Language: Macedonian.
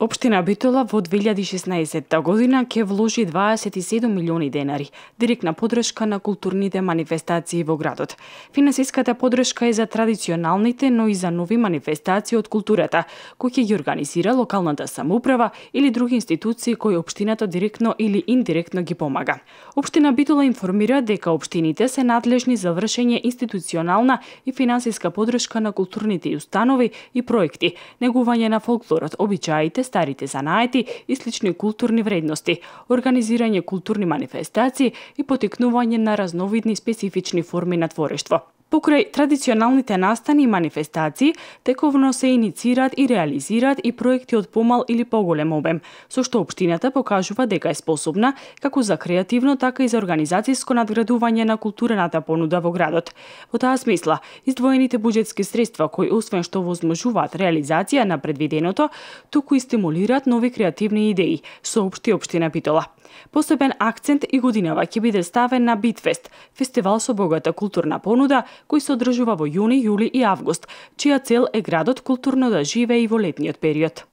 Општина Битола во 2016 година ќе вложи 27 милиони денари директна подршка на културните манифестации во градот. Финансиската подршка е за традиционалните, но и за нови манифестации од културата, кои ќе ги организира локалната самоуправа или други институции кои општината директно или индиректно ги помага. Општина Битола информира дека општините се надлежни за вршење институционална и финансиска подршка на културните установи и проекти, негување на фолклорот, обичаите, старите занаети и слични културни вредности, организирање културни манифестации и потекнување на разновидни специфични форми на творештво. Покрај традиционалните настани и манифестации, тековно се иницираат и реализираат и проекти од помал или поголем обем, со што општината покажува дека е способна како за креативно, така и за организацијско надградување на културната понуда во градот. Во таа смисла, издвоените буџетски средства кои освен што возможуваат реализација на предвиденото, туку и стимулираат нови креативни идеи, соопшти општина питола. Посебен акцент и годинава ќе биде ставен на Битфест, фестивал со богата културна понуда, кој се одржува во јуни, јули и август, чија цел е градот културно да живее и во летниот период.